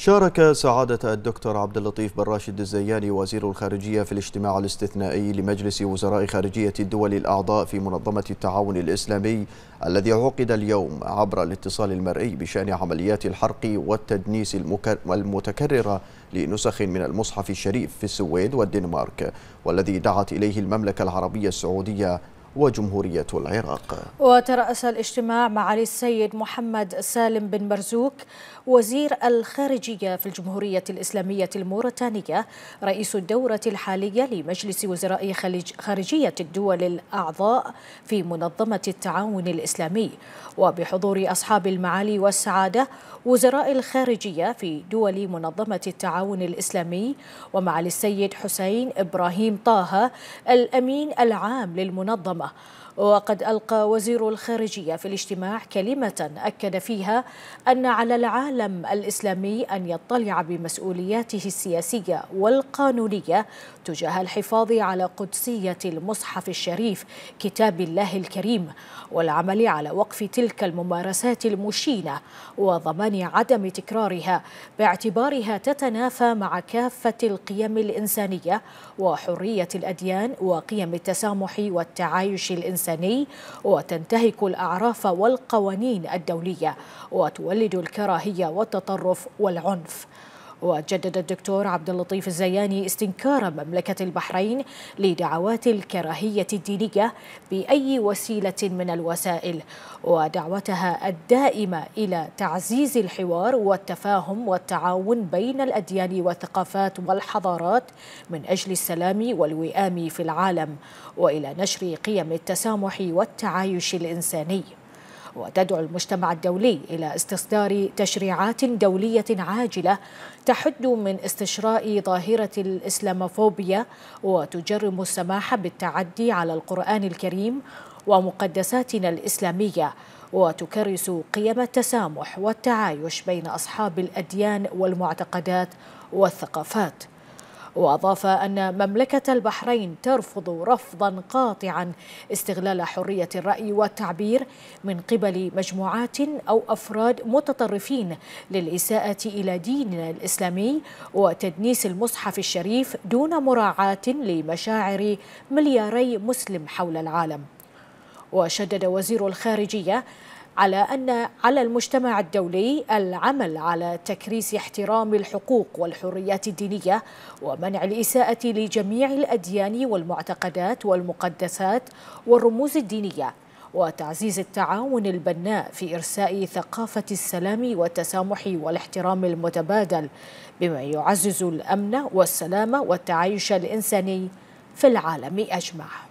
شارك سعادة الدكتور عبد اللطيف بن راشد الزياني وزير الخارجية في الاجتماع الاستثنائي لمجلس وزراء خارجية الدول الأعضاء في منظمة التعاون الإسلامي الذي عقد اليوم عبر الاتصال المرئي بشأن عمليات الحرق والتدنيس المتكررة لنسخ من المصحف الشريف في السويد والدنمارك والذي دعت إليه المملكة العربية السعودية وجمهورية العراق وترأس الاجتماع معالي السيد محمد سالم بن مرزوق وزير الخارجية في الجمهورية الإسلامية الموريتانية رئيس الدورة الحالية لمجلس وزراء خارجية الدول الأعضاء في منظمة التعاون الإسلامي وبحضور أصحاب المعالي والسعادة وزراء الخارجية في دول منظمة التعاون الإسلامي ومعالي السيد حسين إبراهيم طه الأمين العام للمنظمة وقد ألقى وزير الخارجية في الاجتماع كلمة أكد فيها أن على العالم الإسلامي أن يطلع بمسؤولياته السياسية والقانونية تجاه الحفاظ على قدسية المصحف الشريف كتاب الله الكريم والعمل على وقف تلك الممارسات المشينة وضمان عدم تكرارها باعتبارها تتنافى مع كافة القيم الإنسانية وحرية الأديان وقيم التسامح والتعايش التعايش الإنساني وتنتهك الأعراف والقوانين الدولية وتولد الكراهية والتطرف والعنف وجدد الدكتور عبد اللطيف الزياني استنكار مملكة البحرين لدعوات الكراهية الدينية بأي وسيلة من الوسائل ودعوتها الدائمة إلى تعزيز الحوار والتفاهم والتعاون بين الأديان والثقافات والحضارات من أجل السلام والوئام في العالم وإلى نشر قيم التسامح والتعايش الإنساني وتدعو المجتمع الدولي إلى استصدار تشريعات دولية عاجلة تحد من استشراء ظاهرة الإسلاموفوبيا وتجرم السماح بالتعدي على القرآن الكريم ومقدساتنا الإسلامية وتكرس قيم التسامح والتعايش بين أصحاب الأديان والمعتقدات والثقافات وأضاف أن مملكة البحرين ترفض رفضا قاطعا استغلال حرية الرأي والتعبير من قبل مجموعات أو أفراد متطرفين للإساءة إلى ديننا الإسلامي وتدنيس المصحف الشريف دون مراعاة لمشاعر ملياري مسلم حول العالم وشدد وزير الخارجية على أن على المجتمع الدولي العمل على تكريس احترام الحقوق والحريات الدينية ومنع الإساءة لجميع الأديان والمعتقدات والمقدسات والرموز الدينية وتعزيز التعاون البناء في إرساء ثقافة السلام والتسامح والاحترام المتبادل بما يعزز الأمن والسلام والتعايش الإنساني في العالم أجمع